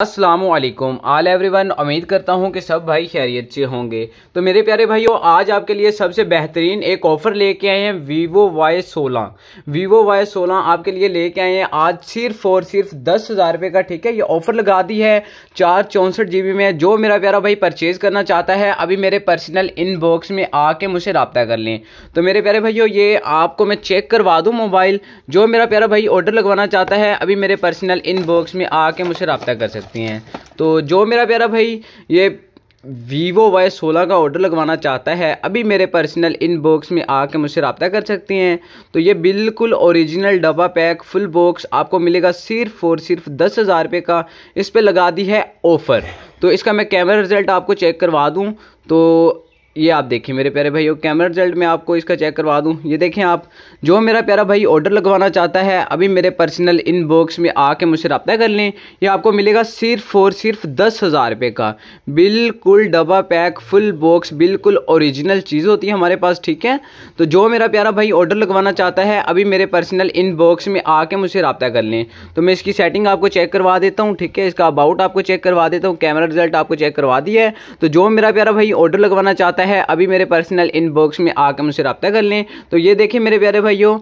असलम आल everyone उम्मीद करता हूँ कि सब भाई खैरियत से होंगे तो मेरे प्यारे भाइयों आज आपके लिए सबसे बेहतरीन एक ऑफ़र लेके आए हैं वीवो वाई सोलह वीवो वाई सोलह आपके लिए लेके आए हैं आज सिर्फ और सिर्फ दस हज़ार रुपये का ठीक है ये ऑफ़र लगा दी है चार चौंसठ जी में जो मेरा प्यारा भाई परचेज़ करना चाहता है अभी मेरे पर्सनल इनबॉक्स में आके मुझसे रबता कर लें तो मेरे प्यारे भाइयों ये आपको मैं चेक करवा दूँ मोबाइल जो मेरा प्यारा भाई ऑर्डर लगवाना चाहता है अभी मेरे पर्सनल इनबॉक्स में आके मुझसे रबता कर सकते सकती हैं तो जो मेरा प्यारा भाई ये वीवो वाई सोलह का ऑर्डर लगवाना चाहता है अभी मेरे पर्सनल इनबॉक्स में आके मुझसे रबता कर सकती हैं तो ये बिल्कुल ओरिजिनल डब्बा पैक फुल बॉक्स आपको मिलेगा सिर्फ और सिर्फ दस हज़ार रुपये का इस पर लगा दी है ऑफ़र तो इसका मैं कैमरा रिज़ल्ट आपको चेक करवा दूँ तो ये आप देखिए मेरे प्यारे भाई कैमरा रिजल्ट में आपको इसका चेक करवा दूँ ये देखें आप जो मेरा प्यारा भाई ऑर्डर लगवाना चाहता है अभी मेरे पर्सनल इनबॉक्स में आके मुझसे रब्ता कर लें ये आपको मिलेगा सिर्फ और सिर्फ दस हज़ार रुपये का बिल्कुल डबा पैक फुल बॉक्स बिल्कुल ओरिजिनल चीज़ होती है हमारे पास ठीक है तो जो मेरा प्यारा भाई ऑर्डर लगवाना चाहता है अभी मेरे पर्सनल इनबॉक्स में आके मुझसे रब्ता कर लें तो मैं इसकी सेटिंग आपको चेक करवा देता हूँ ठीक है इसका अबाउट आपको चेक करवा देता हूँ कैमरा रिजल्ट आपको चेक करवा दिया है तो जो मेरा प्यारा भाई ऑर्डर लगवाना चाहता है है अभी मेरे पर्सनल इनबॉक्स में आकर मुझसे रब्ता कर लें तो ये देखें मेरे प्यारे भाइयों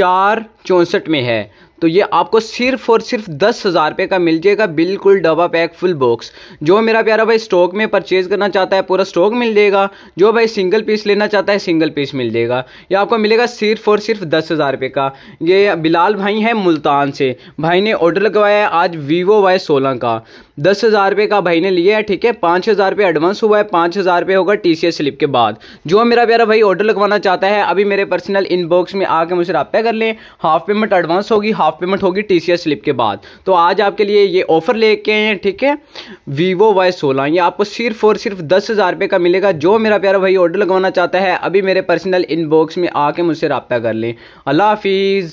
चार चौंसठ में है तो ये आपको सिर्फ और सिर्फ दस हज़ार रुपये का मिल जाएगा बिल्कुल डबा पैक फुल बॉक्स जो मेरा प्यारा भाई स्टॉक में परचेज़ करना चाहता है पूरा स्टॉक मिल जाएगा जो भाई सिंगल पीस लेना चाहता है सिंगल पीस मिल जाएगा ये आपको मिलेगा सिर्फ और सिर्फ दस हज़ार रुपये का ये बिलाल भाई हैं मुल्तान से भाई ने ऑर्डर लगवाया है आज वीवो वाई सोलह का दस हज़ार रुपये का भाई ने लिया है ठीक है पाँच हज़ार रुपये एडवांस हुआ है पाँच हज़ार रुपये होगा टी सी एस स्लिप के बाद जो मेरा प्यारा भाई ऑर्डर लगवाना चाहता है अभी मेरे पर्सनल इनबॉक्स में आके मुझे रब्ता कर लें हाफ पेमेंट एडवांस होगी हाफ हाफ पेमेंट होगी टी स्लिप के बाद तो आज आपके लिए ये ऑफर लेके हैं ठीक है वीवो वाई सोलह ये आपको सिर्फ और सिर्फ दस हज़ार रुपये का मिलेगा जो मेरा प्यारा भाई ऑर्डर लगवाना चाहता है अभी मेरे पर्सनल इनबॉक्स में आके मुझसे रबता कर लें अल्लाह हाफिज़